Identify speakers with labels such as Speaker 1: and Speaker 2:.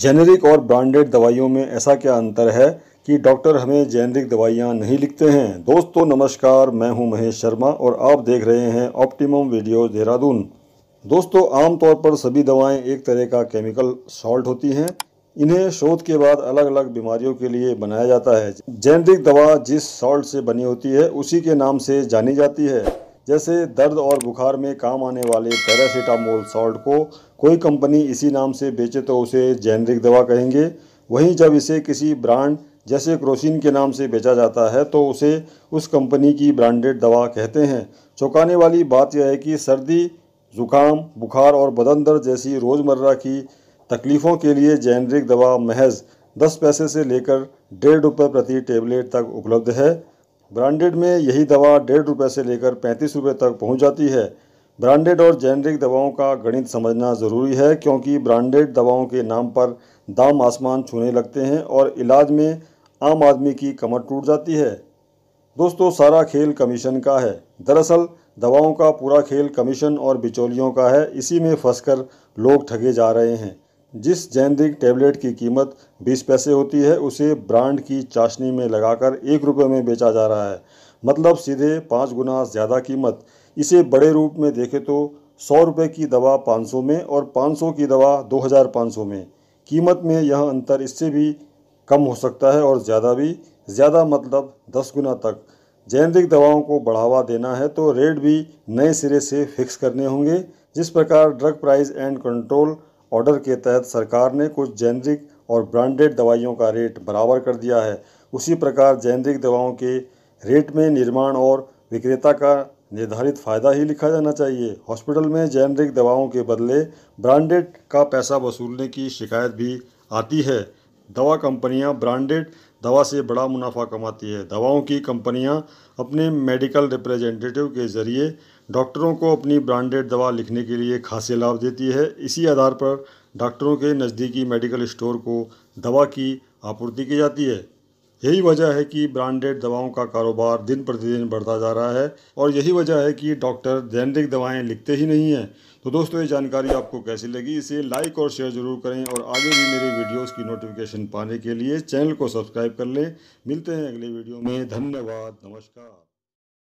Speaker 1: generic और branded दवाइयों में ऐसा क्या अंतर है कि डॉक्टर हमें जेनरिक दवाइयाँ नहीं लिखते हैं दोस्तों नमस्कार मैं हूं महेश शर्मा और आप देख रहे हैं ऑप्टिमम वीडियो देहरादून दोस्तों आमतौर पर सभी दवाएं एक तरह का केमिकल सॉल्ट होती हैं इन्हें शोध के बाद अलग अलग बीमारियों के लिए बनाया जाता है जेनरिक दवा जिस सॉल्ट से बनी होती है उसी के नाम से जानी जाती है जैसे दर्द और बुखार में काम आने वाले पैरासीटामोल सॉल्ट को कोई कंपनी इसी नाम से बेचे तो उसे जेनरिक दवा कहेंगे वहीं जब इसे किसी ब्रांड जैसे क्रोसिन के नाम से बेचा जाता है तो उसे उस कंपनी की ब्रांडेड दवा कहते हैं चौंकाने वाली बात यह है कि सर्दी जुकाम बुखार और बदन दर्द जैसी रोज़मर्रा की तकलीफ़ों के लिए जेनरिक दवा महज दस पैसे से लेकर डेढ़ रुपये प्रति टेबलेट तक उपलब्ध है ब्रांडेड में यही दवा डेढ़ रुपये से लेकर पैंतीस रुपये तक पहुंच जाती है ब्रांडेड और जेनरिक दवाओं का गणित समझना ज़रूरी है क्योंकि ब्रांडेड दवाओं के नाम पर दाम आसमान छूने लगते हैं और इलाज में आम आदमी की कमर टूट जाती है दोस्तों सारा खेल कमीशन का है दरअसल दवाओं का पूरा खेल कमीशन और बिचौलियों का है इसी में फंसकर लोग ठगे जा रहे हैं जिस जेनरिक टैबलेट की कीमत 20 पैसे होती है उसे ब्रांड की चाशनी में लगाकर एक रुपये में बेचा जा रहा है मतलब सीधे पाँच गुना ज़्यादा कीमत इसे बड़े रूप में देखें तो सौ रुपये की दवा 500 में और 500 की दवा 2500 में कीमत में यह अंतर इससे भी कम हो सकता है और ज़्यादा भी ज़्यादा मतलब दस गुना तक जेनरिक दवाओं को बढ़ावा देना है तो रेट भी नए सिरे से फिक्स करने होंगे जिस प्रकार drug price and control order के तहत सरकार ने कुछ जेनरिक और ब्रांडेड दवाइयों का रेट बराबर कर दिया है उसी प्रकार जेनरिक दवाओं के रेट में निर्माण और विक्रेता का निर्धारित फ़ायदा ही लिखा जाना चाहिए हॉस्पिटल में जेनरिक दवाओं के बदले ब्रांडेड का पैसा वसूलने की शिकायत भी आती है दवा कंपनियां ब्रांडेड दवा से बड़ा मुनाफा कमाती है दवाओं की कंपनियां अपने मेडिकल रिप्रेजेंटेटिव के ज़रिए डॉक्टरों को अपनी ब्रांडेड दवा लिखने के लिए खासे लाभ देती है इसी आधार पर डॉक्टरों के नज़दीकी मेडिकल स्टोर को दवा की आपूर्ति की जाती है यही वजह है कि ब्रांडेड दवाओं का कारोबार दिन प्रतिदिन बढ़ता जा रहा है और यही वजह है कि डॉक्टर जेनरिक दवाएं लिखते ही नहीं हैं तो दोस्तों ये जानकारी आपको कैसी लगी इसे लाइक और शेयर ज़रूर करें और आगे भी मेरे वीडियोस की नोटिफिकेशन पाने के लिए चैनल को सब्सक्राइब कर लें मिलते हैं अगले वीडियो में धन्यवाद नमस्कार